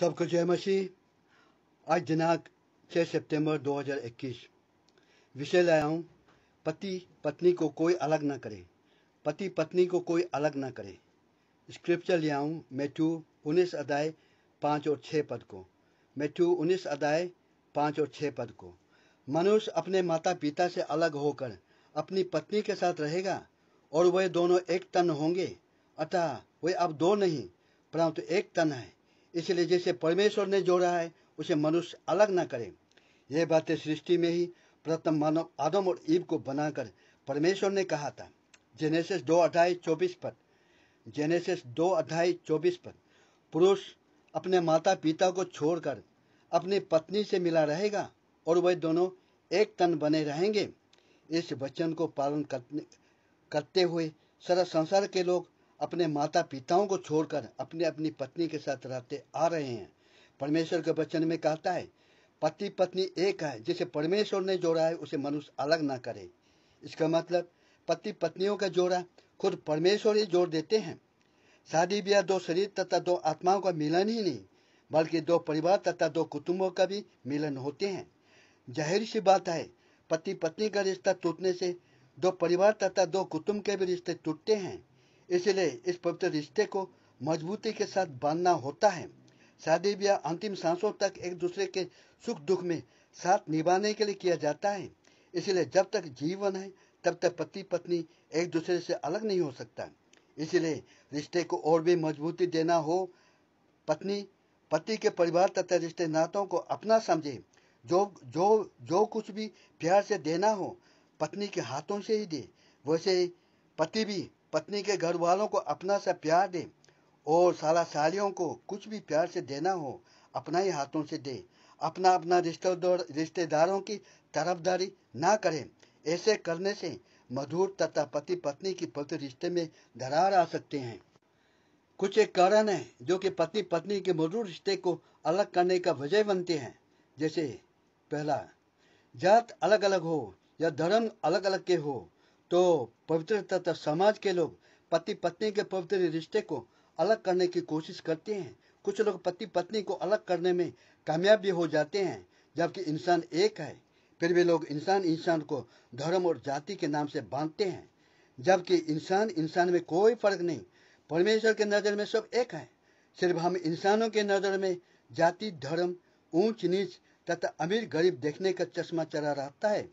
सबको जय मसीह आज दिनांक 6 सितंबर 2021 विषय लाया हूँ पति पत्नी को कोई अलग ना करे पति पत्नी को कोई अलग ना करे स्क्रिप्चर लिया हूँ मैथ्यू उन्नीस अध्याय पाँच और छः पद को मैथ्यू उन्नीस अध्याय पाँच और छः पद को मनुष्य अपने माता पिता से अलग होकर अपनी पत्नी के साथ रहेगा और वह दोनों एक तन होंगे अतः वे अब दो नहीं परंतु एक तन है इसलिए जिसे परमेश्वर ने जोड़ा है उसे मनुष्य अलग ना करें यह बातें सृष्टि में ही प्रथम मानव आदम और ईब को बनाकर परमेश्वर ने कहा था जेनेसिस दो अध्याय चौबीस पर जेनेसिस दो अध्याय चौबीस पर पुरुष अपने माता पिता को छोड़कर अपनी पत्नी से मिला रहेगा और वह दोनों एक तन बने रहेंगे इस वचन को पालन करते हुए सारा संसार के लोग अपने माता पिताओं को छोड़कर अपने अपनी पत्नी के साथ रहते आ रहे हैं परमेश्वर के वचन में कहता है पति पत्नी एक है जिसे परमेश्वर ने जोड़ा है उसे मनुष्य अलग ना करे इसका मतलब पति पत्नियों का जोड़ा खुद परमेश्वर ही जोड़ देते हैं शादी ब्याह दो शरीर तथा दो आत्माओं का मिलन ही नहीं बल्कि दो परिवार तथा दो कुटुंबों का भी मिलन होते हैं जाहिर सी बात है पति पत्नी का रिश्ता टूटने से दो परिवार तथा दो कुटुंब के भी रिश्ते टूटते हैं इसलिए इस पवित्र रिश्ते को मजबूती के साथ बांधना होता है शादी ब्याह अंतिम सांसों तक एक दूसरे के सुख दुख में साथ निभाने के लिए किया जाता है इसलिए जब तक जीवन है तब तक पति पत्नी एक दूसरे से अलग नहीं हो सकता इसलिए रिश्ते को और भी मजबूती देना हो पत्नी पति के परिवार तथा रिश्ते नातों को अपना समझे जो जो जो कुछ भी प्यार से देना हो पत्नी के हाथों से ही दे वैसे पति भी पत्नी के घर वालों को अपना सा प्यार दे और साला सालियों को कुछ भी प्यार से देना हो अपना ही हाथों से दे अपना अपना रिश्तेदार रिश्तेदारों की तरफदारी ना करें ऐसे करने से मधुर तथा पति पत्नी की पति रिश्ते में दरार आ सकते हैं कुछ एक कारण है जो कि पति पत्नी के मधुर रिश्ते को अलग करने का वजह बनते हैं जैसे पहला जात अलग अलग हो या धर्म अलग अलग के हो तो पवित्र तथा समाज के लोग पति पत्नी के पवित्र रिश्ते को अलग करने की कोशिश करते हैं कुछ लोग पति पत्नी को अलग करने में कामयाब भी हो जाते हैं जबकि इंसान एक है फिर भी लोग इंसान इंसान को धर्म और जाति के नाम से बांधते हैं जबकि इंसान इंसान में कोई फर्क नहीं परमेश्वर के नज़र में सब एक है सिर्फ हम इंसानों के नज़र में जाति धर्म ऊंच नीच तथा अमीर गरीब देखने का चश्मा चला रहता है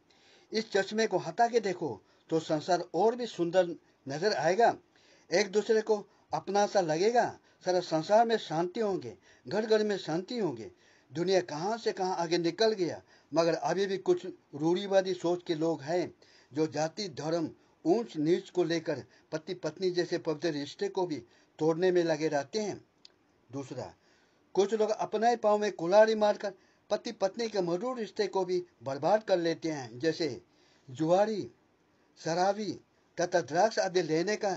इस चश्मे को हटा के देखो तो संसार और भी सुंदर नजर आएगा एक दूसरे को अपना सा लगेगा सारा संसार में शांति होंगे घर घर में शांति होंगे दुनिया कहाँ से कहाँ आगे निकल गया मगर अभी भी कुछ रूढ़ीवादी सोच के लोग हैं जो जाति धर्म ऊंच नीच को लेकर पति पत्नी जैसे पवित्र रिश्ते को भी तोड़ने में लगे रहते हैं दूसरा कुछ लोग अपने पाँव में कुल्हाड़ी मारकर पति पत्नी के मधुर रिश्ते को भी बर्बाद कर लेते हैं जैसे जुआरी शराबी तथा ड्रग्स आदि लेने का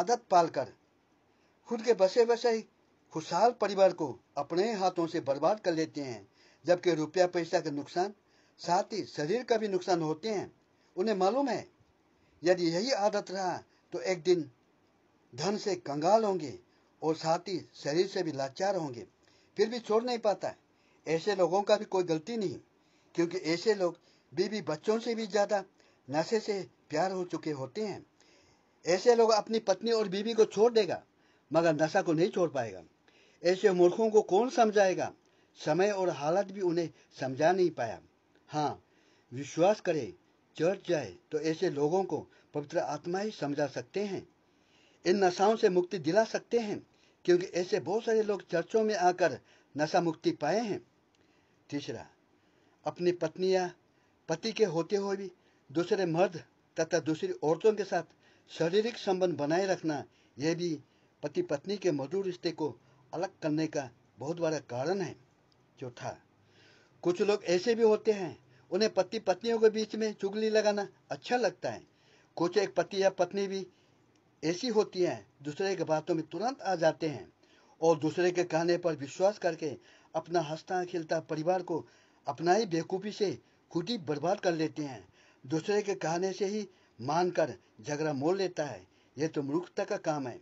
आदत पालकर खुद के बसे बसे खुशहाल परिवार को अपने हाथों से बर्बाद कर लेते हैं जबकि रुपया पैसा का नुकसान साथ ही शरीर का भी नुकसान होते हैं उन्हें मालूम है यदि यही आदत रहा तो एक दिन धन से कंगाल होंगे और साथ ही शरीर से भी लाचार होंगे फिर भी छोड़ नहीं पाता ऐसे लोगों का भी कोई गलती नहीं क्योंकि ऐसे लोग बीबी बच्चों से भी ज़्यादा नशे से प्यार हो चुके होते हैं ऐसे लोग अपनी पत्नी और बीवी को छोड़ देगा मगर नशा को नहीं छोड़ पाएगा ऐसे मूर्खों को कौन समझाएगा समय और हालत भी उन्हें समझा नहीं पाया हाँ विश्वास करें चर्च जाए तो ऐसे लोगों को पवित्र आत्मा ही समझा सकते हैं इन नशाओं से मुक्ति दिला सकते हैं क्योंकि ऐसे बहुत सारे लोग चर्चों में आकर नशा मुक्ति पाए हैं तीसरा अपनी पत्नी या पति के होते हुए भी दूसरे मर्द तथा दूसरी औरतों के साथ शारीरिक संबंध बनाए रखना यह भी पति पत्नी के मधुर रिश्ते को अलग करने का बहुत बड़ा कारण है चौथा कुछ लोग ऐसे भी होते हैं उन्हें पति पत्नियों के बीच में चुगली लगाना अच्छा लगता है कुछ एक पति या पत्नी भी ऐसी होती हैं दूसरे के बातों में तुरंत आ जाते हैं और दूसरे के कहने पर विश्वास करके अपना हंसता खिलता परिवार को अपना ही बेवकूफ़ी से खुद ही बर्बाद कर लेते हैं दूसरे के कहने से ही मानकर झगड़ा मोल लेता है यह तो मूर्खता का काम है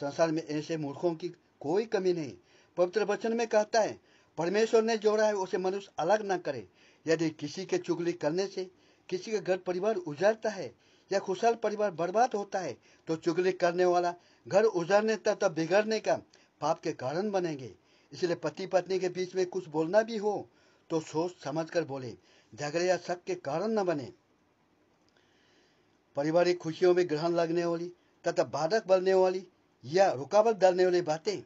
संसार में ऐसे मूर्खों की कोई कमी नहीं पवित्र वचन में कहता है परमेश्वर ने जोड़ा है उसे मनुष्य अलग न करे यदि किसी के चुगली करने से किसी का घर परिवार उजड़ता है या खुशहाल परिवार बर्बाद होता है तो चुगली करने वाला घर उजड़ने तथा बिगड़ने का पाप के कारण बनेंगे इसलिए पति पत्नी के बीच में कुछ बोलना भी हो तो सोच समझ कर बोले झगड़े या शक के कारण न बने पारिवारिक खुशियों में ग्रहण लगने वाली तथा बाधक बनने वाली या रुकावट डालने वाली बातें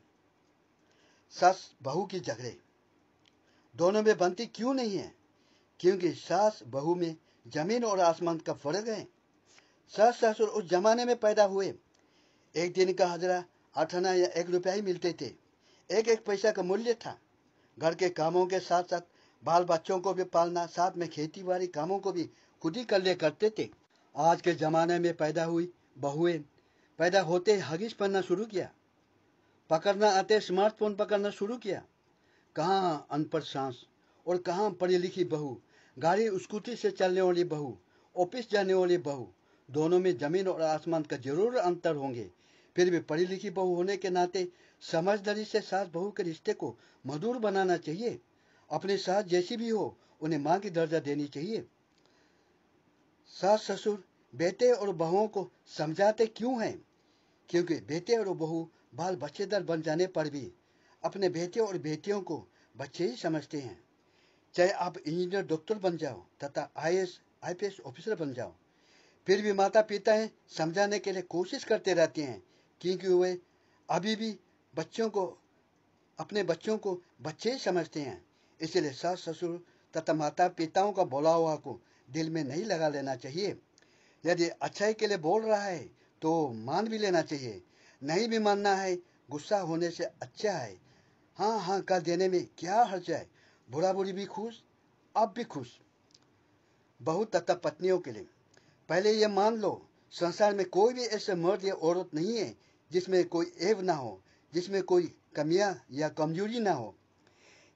सास बहू की झगड़े दोनों में बनती क्यों नहीं है क्योंकि सास बहू में जमीन और आसमान का फर्क है सास ससुर उस जमाने में पैदा हुए एक दिन का हजरा अठाना या एक रुपया ही मिलते थे एक एक पैसा का मूल्य था घर के कामों के साथ साथ बाल बच्चों को भी पालना साथ में खेती बाड़ी कामों को भी खुद ही कर करते थे आज के ज़माने में पैदा हुई बहुएं पैदा होते ही हगीज शुरू किया पकड़ना आते स्मार्टफोन पकड़ना शुरू किया कहाँ अनपढ़ सांस और कहाँ पढ़ी लिखी बहू गाड़ी स्कूटी से चलने वाली बहू ऑफिस जाने वाली बहू दोनों में जमीन और आसमान का जरूर अंतर होंगे फिर भी पढ़ी लिखी बहू होने के नाते समझदारी से सास बहू के रिश्ते को मधुर बनाना चाहिए अपने सास जैसी भी हो उन्हें माँ की दर्जा देनी चाहिए सास ससुर बेटे और बहुओं को समझाते क्यों हैं क्योंकि बेटे और बहू बाल बच्चेदार बन जाने पर भी अपने बेटे और बेटियों को बच्चे ही समझते हैं चाहे आप इंजीनियर डॉक्टर बन जाओ तथा आईएएस आईपीएस ऑफिसर बन जाओ फिर भी माता पिता समझाने के लिए कोशिश करते रहते हैं क्योंकि वे अभी भी बच्चों को अपने बच्चों को बच्चे ही समझते हैं इसलिए सास ससुर तथा माता पिताओं का बोला हुआ को दिल में नहीं लगा लेना चाहिए यदि अच्छाई के लिए बोल रहा है तो मान भी लेना चाहिए नहीं भी मानना है गुस्सा होने से अच्छा है हाँ हाँ कर देने में क्या हर्चा है बुरा बुरी भी खुश आप भी खुश बहु तथा पत्नियों के लिए पहले ये मान लो संसार में कोई भी ऐसे मर्द या औरत नहीं है जिसमें कोई एव ना हो जिसमें कोई कमियाँ या कमजोरी ना हो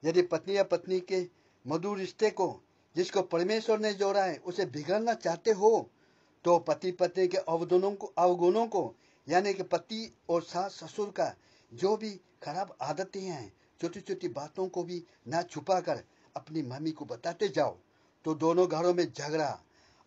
यदि पत्नी या पत्नी के मधुर रिश्ते को जिसको परमेश्वर ने जोड़ा है उसे बिगड़ना चाहते हो तो पति पत्नी के अवगुणों को अवगुणों को यानी कि पति और सास ससुर का जो भी खराब आदतें हैं छोटी छोटी बातों को भी ना छुपा कर अपनी मम्मी को बताते जाओ तो दोनों घरों में झगड़ा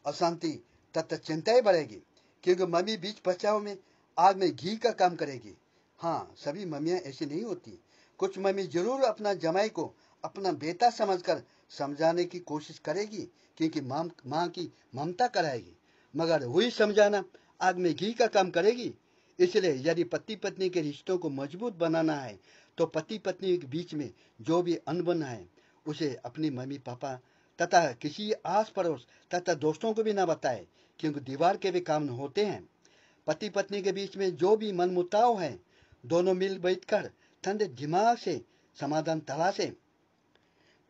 अशांति तथा चिंताएं बढ़ेगी क्योंकि मम्मी बीच बचाव में आग में घी का काम करेगी हाँ सभी मम्मियाँ ऐसी नहीं होती कुछ मम्मी जरूर अपना जमाई को अपना बेटा समझकर समझाने की कोशिश करेगी क्योंकि माँ की ममता कराएगी मगर वही समझाना आग में घी का काम करेगी इसलिए यदि पति पत्नी के रिश्तों को मजबूत बनाना है तो पति पत्नी के बीच में जो भी अनबन है उसे अपनी मम्मी पापा तथा किसी आस पड़ोस तथा दोस्तों को भी ना बताए क्योंकि दीवार के भी काम होते हैं पति पत्नी के बीच में जो भी मनमुताव है दोनों मिल बैठ कर ठंडे दिमाग से समाधान तलाशें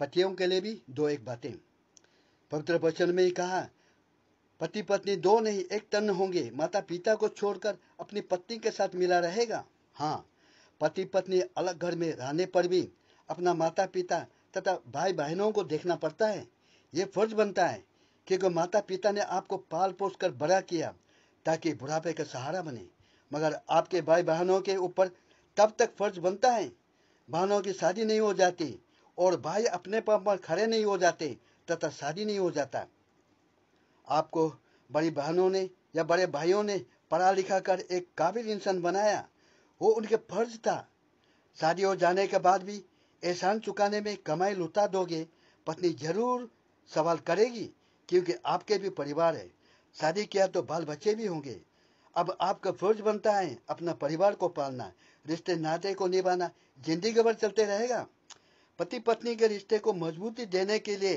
पतियों के लिए भी दो एक बातें पवित्र वचन में ही कहा पति पत्नी दो नहीं एक तन होंगे माता पिता को छोड़कर अपनी पत्नी के साथ मिला रहेगा हाँ पति पत्नी अलग घर में रहने पर भी अपना माता पिता तथा भाई बहनों को देखना पड़ता है ये फर्ज बनता है क्योंकि माता पिता ने आपको पाल पोस कर बड़ा किया ताकि बुढ़ापे का सहारा बने मगर आपके भाई बहनों के ऊपर तब तक फर्ज बनता है बहनों की शादी नहीं हो जाती और भाई अपने पर, पर खड़े नहीं हो जाते तथा शादी नहीं हो जाता आपको बड़ी बहनों ने या बड़े भाइयों ने पढ़ा लिखा कर एक काबिल इंसान बनाया वो उनके फर्ज था शादी हो जाने के बाद भी एहसान चुकाने में कमाई लुटा दोगे पत्नी जरूर सवाल करेगी क्योंकि आपके भी परिवार है शादी किया तो बाल बच्चे भी होंगे अब आपका फर्ज बनता है अपना परिवार को पालना रिश्ते नाते को निभाना जिंदगी भर चलते रहेगा पति पत्नी के रिश्ते को मजबूती देने के लिए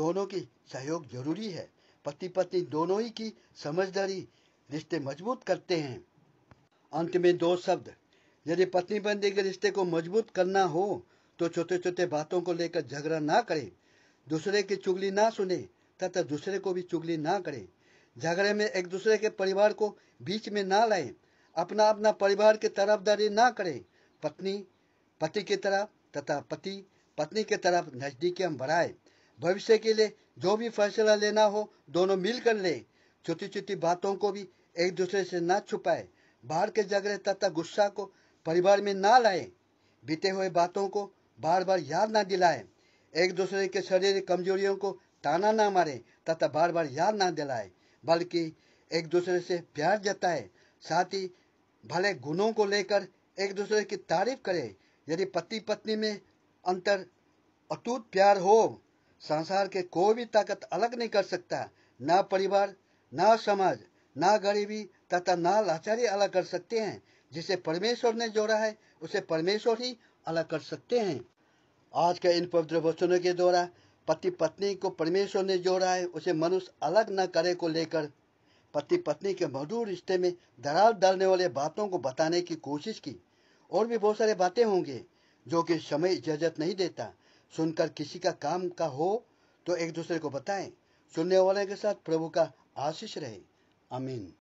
दोनों की सहयोग जरूरी है पति पत्नी दोनों ही की समझदारी रिश्ते मजबूत करते हैं अंत में दो शब्द यदि पत्नी पत्नी के रिश्ते को मजबूत करना हो तो छोटे छोटे बातों को लेकर झगड़ा ना करें दूसरे की चुगली ना सुने तथा दूसरे को भी चुगली ना करें झगड़े में एक दूसरे के परिवार को बीच में ना लाएं अपना अपना परिवार की तरफदारी ना करें पत्नी पति की तरह तथा पति पत्नी के तरफ नज़दीकी हम बढ़ाए भविष्य के लिए जो भी फैसला लेना हो दोनों मिलकर ले छोटी छोटी बातों को भी एक दूसरे से ना छुपाए बाहर के झगड़े तथा गुस्सा को परिवार में ना लाए बीते हुए बातों को बार बार याद ना दिलाए एक दूसरे के शरीर कमजोरियों को ताना ना मारे तथा बार बार याद ना दिलाए बल्कि एक दूसरे से प्यार जताए साथ ही भले गुणों को लेकर एक दूसरे की तारीफ करें यदि पति पत्नी में अंतर अटूट प्यार हो संसार के कोई भी ताकत अलग नहीं कर सकता ना परिवार ना समाज ना गरीबी तथा ना लाचारी अलग कर सकते हैं जिसे परमेश्वर ने जोड़ा है उसे परमेश्वर ही अलग कर सकते हैं आज के इन पवित्र वचनों के द्वारा पति पत्नी को परमेश्वर ने जोड़ा है उसे मनुष्य अलग न करे को लेकर पति पत्नी के मधुर रिश्ते में दराल डालने वाले बातों को बताने की कोशिश की और भी बहुत सारे बातें होंगे जो कि समय इजाज़त नहीं देता सुनकर किसी का काम का हो तो एक दूसरे को बताएं सुनने वाले के साथ प्रभु का आशीष रहे अमीन